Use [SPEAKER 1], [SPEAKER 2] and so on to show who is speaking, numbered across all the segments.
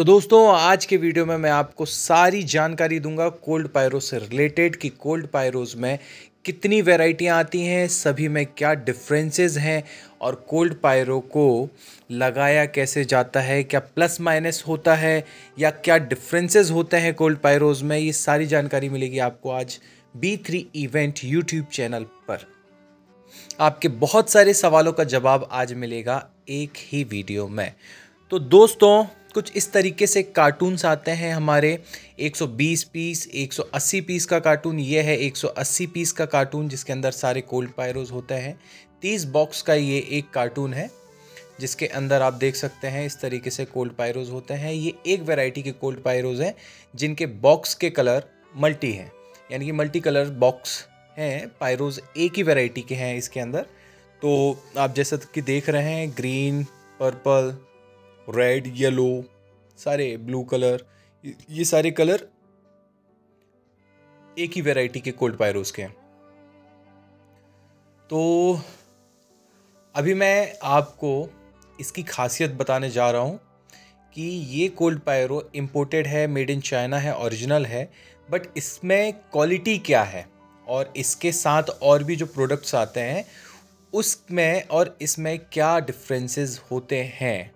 [SPEAKER 1] तो दोस्तों आज के वीडियो में मैं आपको सारी जानकारी दूंगा कोल्ड पायरो से रिलेटेड कि कोल्ड पायरोज़ में कितनी वेराइटियाँ आती हैं सभी में क्या डिफरेंसेस हैं और कोल्ड पायरो को लगाया कैसे जाता है क्या प्लस माइनस होता है या क्या डिफरेंसेस होते हैं कोल्ड पायरोज़ में ये सारी जानकारी मिलेगी आपको आज B three event YouTube channel पर आपके बहुत सारे सवालों का जवाब आज मिलेगा एक ही वीडियो में तो दोस्तों कुछ इस तरीके से कार्टून्स आते हैं हमारे 120 पीस 180 पीस का कार्टून ये है 180 पीस का कार्टून जिसके अंदर सारे कोल्ड पायरोज होते हैं 30 बॉक्स का ये एक कार्टून है जिसके अंदर आप देख सकते हैं इस तरीके से कोल्ड पायरोज होते हैं ये एक वैरायटी के कोल्ड पायरोज हैं जिनके बॉक्स के कलर मल्टी हैं यानी कि मल्टी कलर बॉक्स हैं पायरोज एक ही वेराइटी के हैं इसके अंदर तो आप जैसा कि देख रहे हैं ग्रीन पर्पल रेड येलो सारे ब्लू कलर ये सारे कलर एक ही वैरायटी के कोल्ड पायरोस के हैं तो अभी मैं आपको इसकी खासियत बताने जा रहा हूँ कि ये कोल्ड पायरो इम्पोर्टेड है मेड इन चाइना है ओरिजिनल है बट इसमें क्वालिटी क्या है और इसके साथ और भी जो प्रोडक्ट्स आते हैं उसमें और इसमें क्या डिफरेंसेस होते हैं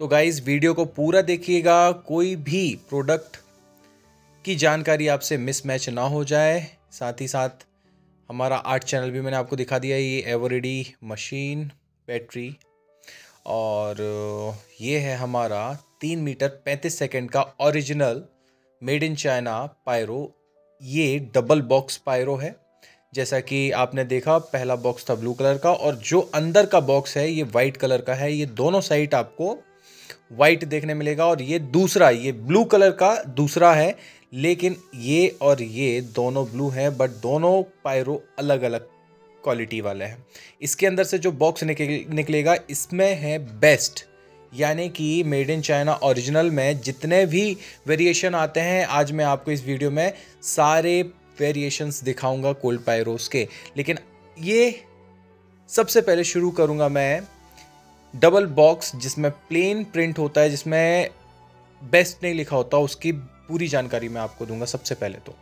[SPEAKER 1] तो गाइज़ वीडियो को पूरा देखिएगा कोई भी प्रोडक्ट की जानकारी आपसे मिसमैच ना हो जाए साथ ही साथ हमारा आर्ट चैनल भी मैंने आपको दिखा दिया ये एवरेडी मशीन बैटरी और ये है हमारा तीन मीटर पैंतीस सेकेंड का original made in China pyro ये डबल बॉक्स पायरो है जैसा कि आपने देखा पहला बॉक्स था ब्लू कलर का और जो अंदर का बॉक्स है ये वाइट कलर का है ये दोनों साइड आपको वाइट देखने मिलेगा और ये दूसरा ये ब्लू कलर का दूसरा है लेकिन ये और ये दोनों ब्लू हैं बट दोनों पायरो अलग अलग क्वालिटी वाले हैं इसके अंदर से जो बॉक्स निकल निकलेगा इसमें है बेस्ट यानी कि मेड इन चाइना ओरिजिनल में जितने भी वेरिएशन आते हैं आज मैं आपको इस वीडियो में सारे वेरिएशंस दिखाऊंगा कोल्ड पायरोस के लेकिन ये सबसे पहले शुरू करूंगा मैं डबल बॉक्स जिसमें प्लेन प्रिंट होता है जिसमें बेस्ट नहीं लिखा होता उसकी पूरी जानकारी मैं आपको दूंगा सबसे पहले तो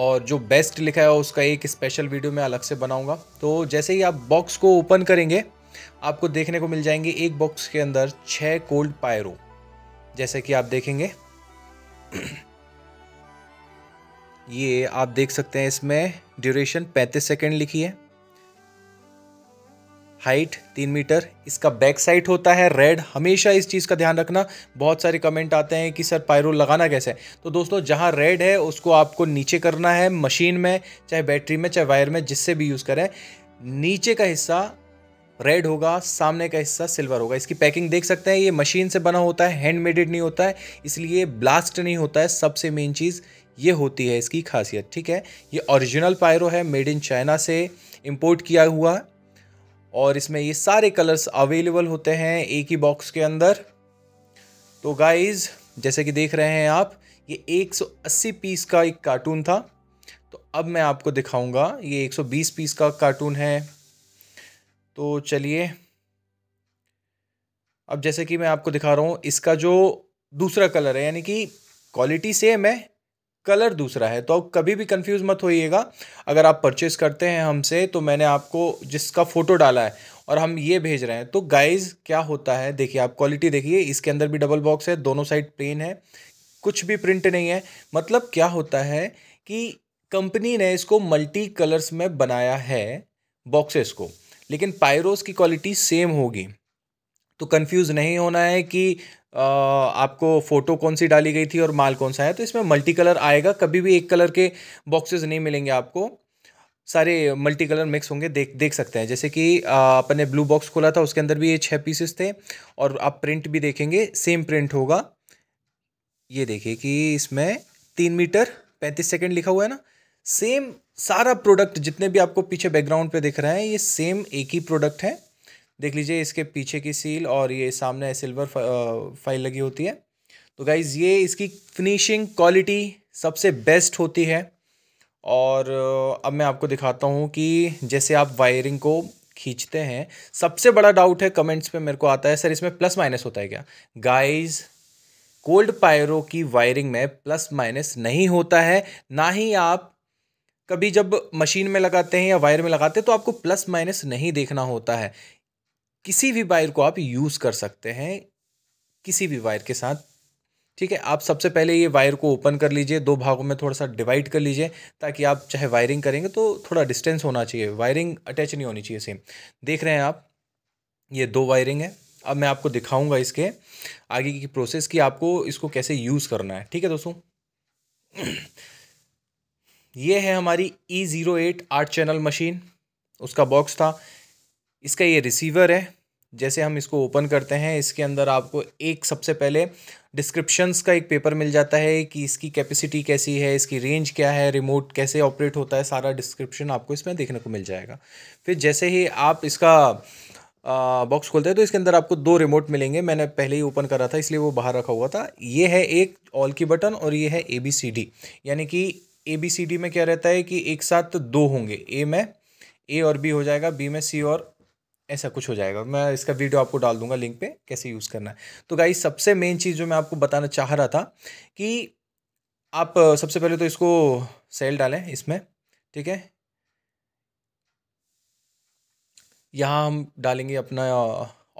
[SPEAKER 1] और जो बेस्ट लिखा है उसका एक स्पेशल वीडियो मैं अलग से बनाऊंगा तो जैसे ही आप बॉक्स को ओपन करेंगे आपको देखने को मिल जाएंगे एक बॉक्स के अंदर छः कोल्ड पायरो जैसे कि आप देखेंगे ये आप देख सकते हैं इसमें ड्यूरेशन 35 सेकंड लिखी है हाइट तीन मीटर इसका बैक साइड होता है रेड हमेशा इस चीज़ का ध्यान रखना बहुत सारे कमेंट आते हैं कि सर पायरो लगाना कैसे है तो दोस्तों जहाँ रेड है उसको आपको नीचे करना है मशीन में चाहे बैटरी में चाहे वायर में जिससे भी यूज़ करें नीचे का हिस्सा रेड होगा सामने का हिस्सा सिल्वर होगा इसकी पैकिंग देख सकते हैं ये मशीन से बना होता है हैंड मेडेड नहीं होता है इसलिए ब्लास्ट नहीं होता है सबसे मेन चीज़ ये होती है इसकी खासियत ठीक है ये ओरिजिनल पायरो है मेड इन चाइना से इंपोर्ट किया हुआ और इसमें ये सारे कलर्स अवेलेबल होते हैं एक ही बॉक्स के अंदर तो गाइज़ जैसे कि देख रहे हैं आप ये 180 पीस का एक कार्टून था तो अब मैं आपको दिखाऊंगा ये 120 पीस का कार्टून है तो चलिए अब जैसे कि मैं आपको दिखा रहा हूँ इसका जो दूसरा कलर है यानी कि क्वालिटी सेम है कलर दूसरा है तो आप कभी भी कंफ्यूज मत होइएगा अगर आप परचेस करते हैं हमसे तो मैंने आपको जिसका फ़ोटो डाला है और हम ये भेज रहे हैं तो गाइस क्या होता है देखिए आप क्वालिटी देखिए इसके अंदर भी डबल बॉक्स है दोनों साइड प्लेन है कुछ भी प्रिंट नहीं है मतलब क्या होता है कि कंपनी ने इसको मल्टी कलर्स में बनाया है बॉक्सेस को लेकिन पायरोस की क्वालिटी सेम होगी तो कंफ्यूज नहीं होना है कि आपको फ़ोटो कौन सी डाली गई थी और माल कौन सा है तो इसमें मल्टी कलर आएगा कभी भी एक कलर के बॉक्सेस नहीं मिलेंगे आपको सारे मल्टी कलर मिक्स होंगे देख देख सकते हैं जैसे कि अपन ने ब्लू बॉक्स खोला था उसके अंदर भी ये छः पीसेस थे और आप प्रिंट भी देखेंगे सेम प्रिंट होगा ये देखिए कि इसमें तीन मीटर पैंतीस सेकेंड लिखा हुआ है ना सेम सारा प्रोडक्ट जितने भी आपको पीछे बैकग्राउंड पे दिख रहा है ये सेम एक ही प्रोडक्ट है देख लीजिए इसके पीछे की सील और ये सामने सिल्वर फाइल लगी होती है तो गाइज़ ये इसकी फिनिशिंग क्वालिटी सबसे बेस्ट होती है और अब मैं आपको दिखाता हूँ कि जैसे आप वायरिंग को खींचते हैं सबसे बड़ा डाउट है कमेंट्स पे मेरे को आता है सर इसमें प्लस माइनस होता है क्या गाइस कोल्ड पायरो की वायरिंग में प्लस माइनस नहीं होता है ना ही आप कभी जब मशीन में लगाते हैं या वायर में लगाते हैं तो आपको प्लस माइनस नहीं देखना होता है किसी भी वायर को आप यूज़ कर सकते हैं किसी भी वायर के साथ ठीक है आप सबसे पहले ये वायर को ओपन कर लीजिए दो भागों में थोड़ा सा डिवाइड कर लीजिए ताकि आप चाहे वायरिंग करेंगे तो थोड़ा डिस्टेंस होना चाहिए वायरिंग अटैच नहीं होनी चाहिए सेम देख रहे हैं आप ये दो वायरिंग है अब मैं आपको दिखाऊंगा इसके आगे की प्रोसेस कि आपको इसको कैसे यूज़ करना है ठीक है दोस्तों ये है हमारी ई ज़ीरो एट आठ चैनल मशीन उसका बॉक्स था इसका ये रिसीवर है जैसे हम इसको ओपन करते हैं इसके अंदर आपको एक सबसे पहले डिस्क्रिप्शंस का एक पेपर मिल जाता है कि इसकी कैपेसिटी कैसी है इसकी रेंज क्या है रिमोट कैसे ऑपरेट होता है सारा डिस्क्रिप्शन आपको इसमें देखने को मिल जाएगा फिर जैसे ही आप इसका बॉक्स खोलते हैं तो इसके अंदर आपको दो रिमोट मिलेंगे मैंने पहले ही ओपन करा था इसलिए वो बाहर रखा हुआ था ये है एक ऑल की बटन और ये है ए बी सी डी यानी कि ए बी सी डी में क्या रहता है कि एक साथ दो होंगे ए में ए और बी हो जाएगा बी में सी और ऐसा कुछ हो जाएगा मैं इसका वीडियो आपको डाल दूंगा लिंक पे कैसे यूज़ करना है तो गाई सबसे मेन चीज़ जो मैं आपको बताना चाह रहा था कि आप सबसे पहले तो इसको सेल डालें इसमें ठीक है यहाँ हम डालेंगे अपना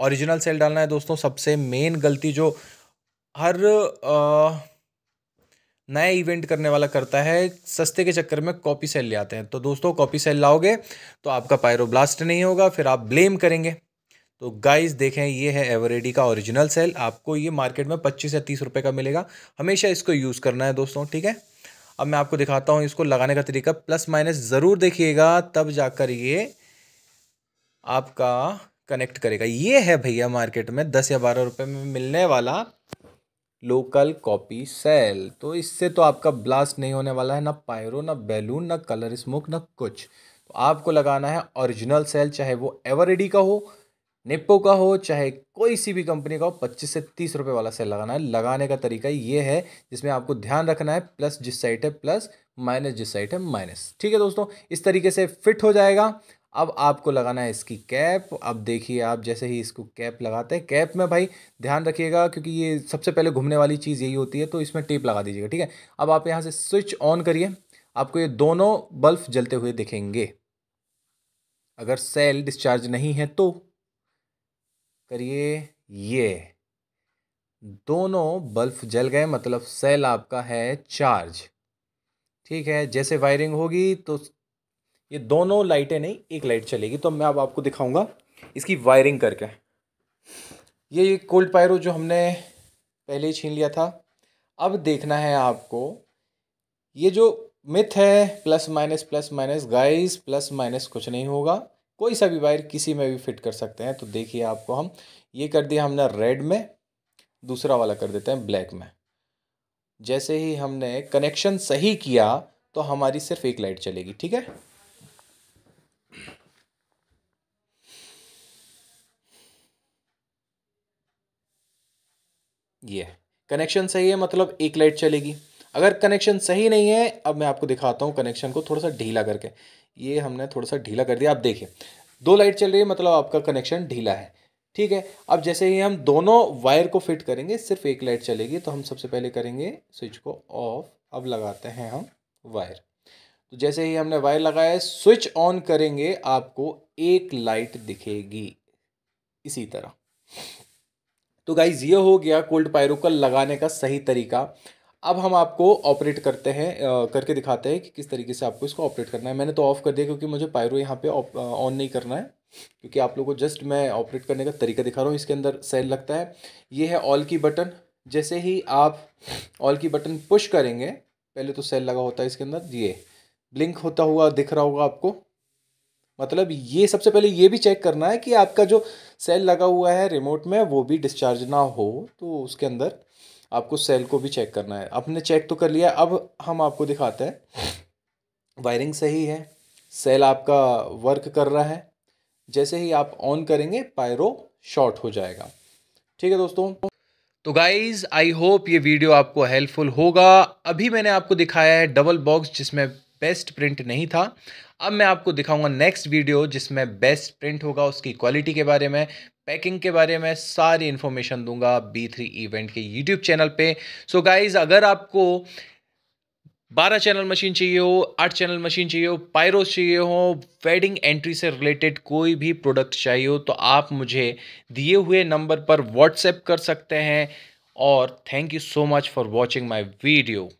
[SPEAKER 1] ओरिजिनल सेल डालना है दोस्तों सबसे मेन गलती जो हर आ, नया इवेंट करने वाला करता है सस्ते के चक्कर में कॉपी सेल ले आते हैं तो दोस्तों कॉपी सेल लाओगे तो आपका पायरोब्लास्ट नहीं होगा फिर आप ब्लेम करेंगे तो गाइस देखें ये है एवरेडी का ओरिजिनल सेल आपको ये मार्केट में पच्चीस या तीस रुपये का मिलेगा हमेशा इसको यूज़ करना है दोस्तों ठीक है अब मैं आपको दिखाता हूँ इसको लगाने का तरीका प्लस माइनस ज़रूर देखिएगा तब जाकर ये आपका कनेक्ट करेगा ये है भैया मार्केट में दस या बारह रुपये में मिलने वाला लोकल कॉपी सेल तो इससे तो आपका ब्लास्ट नहीं होने वाला है ना पायरो ना बैलून ना कलर स्मोक ना कुछ तो आपको लगाना है ओरिजिनल सेल चाहे वो एवरेडी का हो निप्पो का हो चाहे कोई सी भी कंपनी का हो पच्चीस से तीस रुपये वाला सेल लगाना है लगाने का तरीका ये है जिसमें आपको ध्यान रखना है प्लस जिस साइड है प्लस माइनस जिस साइड है माइनस ठीक है दोस्तों इस तरीके से फिट हो जाएगा अब आपको लगाना है इसकी कैप अब देखिए आप जैसे ही इसको कैप लगाते हैं कैप में भाई ध्यान रखिएगा क्योंकि ये सबसे पहले घूमने वाली चीज़ यही होती है तो इसमें टेप लगा दीजिएगा ठीक है अब आप यहाँ से स्विच ऑन करिए आपको ये दोनों बल्ब जलते हुए दिखेंगे अगर सेल डिस्चार्ज नहीं है तो करिए ये दोनों बल्ब जल गए मतलब सेल आपका है चार्ज ठीक है जैसे वायरिंग होगी तो ये दोनों लाइटें नहीं एक लाइट चलेगी तो मैं अब आपको दिखाऊंगा इसकी वायरिंग करके ये कोल्ड पायरो जो हमने पहले ही छीन लिया था अब देखना है आपको ये जो मिथ है plus minus plus minus guys plus minus कुछ नहीं होगा कोई सा भी वायर किसी में भी फिट कर सकते हैं तो देखिए आपको हम ये कर दिया हमने रेड में दूसरा वाला कर देते हैं ब्लैक में जैसे ही हमने कनेक्शन सही किया तो हमारी सिर्फ एक लाइट चलेगी ठीक है ये है कनेक्शन सही है मतलब एक लाइट चलेगी अगर कनेक्शन सही नहीं है अब मैं आपको दिखाता हूँ कनेक्शन को थोड़ा सा ढीला करके ये हमने थोड़ा सा ढीला कर दिया आप देखिए दो लाइट चल रही है मतलब आपका कनेक्शन ढीला है ठीक है अब जैसे ही हम दोनों वायर को फिट करेंगे सिर्फ एक लाइट चलेगी तो हम सबसे पहले करेंगे स्विच को ऑफ अब लगाते हैं हम वायर तो जैसे ही हमने वायर लगाया स्विच ऑन करेंगे आपको एक लाइट दिखेगी इसी तरह तो गाइज़ ये हो गया कोल्ड का लगाने का सही तरीका अब हम आपको ऑपरेट करते हैं करके दिखाते हैं कि किस तरीके से आपको इसको ऑपरेट करना है मैंने तो ऑफ़ कर दिया क्योंकि मुझे पायरो यहाँ पे ऑन नहीं करना है क्योंकि आप लोगों को जस्ट मैं ऑपरेट करने का तरीका दिखा रहा हूँ इसके अंदर सेल लगता है ये है ऑल की बटन जैसे ही आप ऑल की बटन पुश करेंगे पहले तो सेल लगा होता है इसके अंदर ये ब्लिंक होता हुआ दिख रहा होगा आपको मतलब ये सबसे पहले ये भी चेक करना है कि आपका जो सेल लगा हुआ है रिमोट में वो भी डिस्चार्ज ना हो तो उसके अंदर आपको सेल को भी चेक करना है आपने चेक तो कर लिया अब हम आपको दिखाते हैं वायरिंग सही है सेल आपका वर्क कर रहा है जैसे ही आप ऑन करेंगे पायरो शॉर्ट हो जाएगा ठीक है दोस्तों तो गाइज़ आई होप ये वीडियो आपको हेल्पफुल होगा अभी मैंने आपको दिखाया है डबल बॉक्स जिसमें बेस्ट प्रिंट नहीं था अब मैं आपको दिखाऊंगा नेक्स्ट वीडियो जिसमें बेस्ट प्रिंट होगा उसकी क्वालिटी के बारे में पैकिंग के बारे में सारी इन्फॉर्मेशन दूंगा बी थ्री इवेंट के यूट्यूब चैनल पे सो so गाइज अगर आपको बारह चैनल मशीन चाहिए हो आठ चैनल मशीन चाहिए हो पायरोस चाहिए हो वेडिंग एंट्री से रिलेटेड कोई भी प्रोडक्ट चाहिए हो तो आप मुझे दिए हुए नंबर पर व्हाट्सएप कर सकते हैं और thank you so much for watching my video